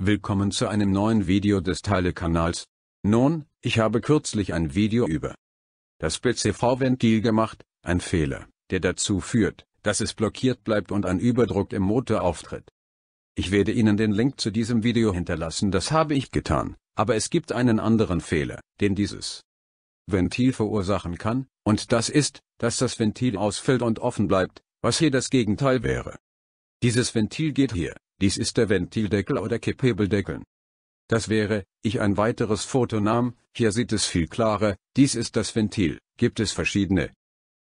Willkommen zu einem neuen Video des Teile-Kanals. Nun, ich habe kürzlich ein Video über das PCV-Ventil gemacht, ein Fehler, der dazu führt, dass es blockiert bleibt und ein Überdruck im Motor auftritt. Ich werde Ihnen den Link zu diesem Video hinterlassen, das habe ich getan, aber es gibt einen anderen Fehler, den dieses Ventil verursachen kann, und das ist, dass das Ventil ausfällt und offen bleibt, was hier das Gegenteil wäre. Dieses Ventil geht hier dies ist der Ventildeckel oder Kipphebeldeckel. Das wäre, ich ein weiteres Foto nahm, hier sieht es viel klarer, dies ist das Ventil, gibt es verschiedene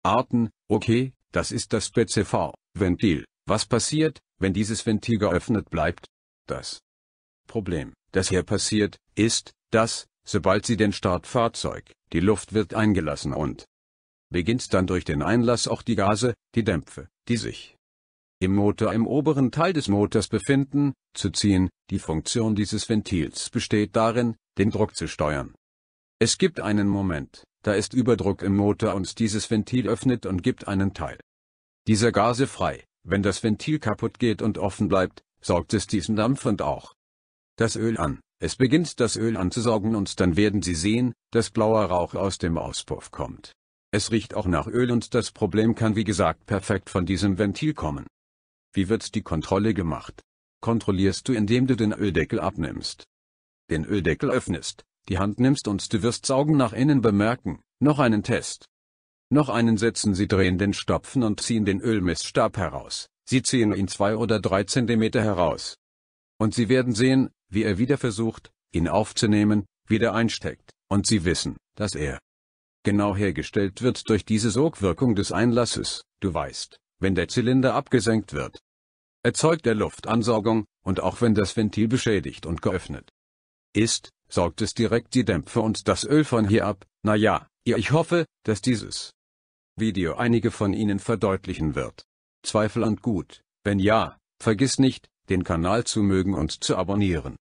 Arten, okay, das ist das pcv ventil Was passiert, wenn dieses Ventil geöffnet bleibt? Das Problem, das hier passiert, ist, dass, sobald Sie den Startfahrzeug, die Luft wird eingelassen und beginnt dann durch den Einlass auch die Gase, die Dämpfe, die sich im Motor im oberen Teil des Motors befinden, zu ziehen. Die Funktion dieses Ventils besteht darin, den Druck zu steuern. Es gibt einen Moment, da ist Überdruck im Motor und dieses Ventil öffnet und gibt einen Teil dieser Gase frei. Wenn das Ventil kaputt geht und offen bleibt, saugt es diesen Dampf und auch das Öl an. Es beginnt das Öl anzusaugen und dann werden Sie sehen, dass blauer Rauch aus dem Auspuff kommt. Es riecht auch nach Öl und das Problem kann wie gesagt perfekt von diesem Ventil kommen. Wie wird die Kontrolle gemacht? Kontrollierst du, indem du den Öldeckel abnimmst, den Öldeckel öffnest, die Hand nimmst und du wirst Saugen nach innen bemerken. Noch einen Test. Noch einen setzen Sie drehen den Stopfen und ziehen den Ölmessstab heraus. Sie ziehen ihn zwei oder drei Zentimeter heraus. Und Sie werden sehen, wie er wieder versucht, ihn aufzunehmen, wieder einsteckt, und Sie wissen, dass er genau hergestellt wird durch diese Sogwirkung des Einlasses, du weißt, wenn der Zylinder abgesenkt wird. Erzeugt er Luftansaugung, und auch wenn das Ventil beschädigt und geöffnet ist, saugt es direkt die Dämpfe und das Öl von hier ab, na ja, ich hoffe, dass dieses Video einige von Ihnen verdeutlichen wird. Zweifel Zweifelnd gut, wenn ja, vergiss nicht, den Kanal zu mögen und zu abonnieren.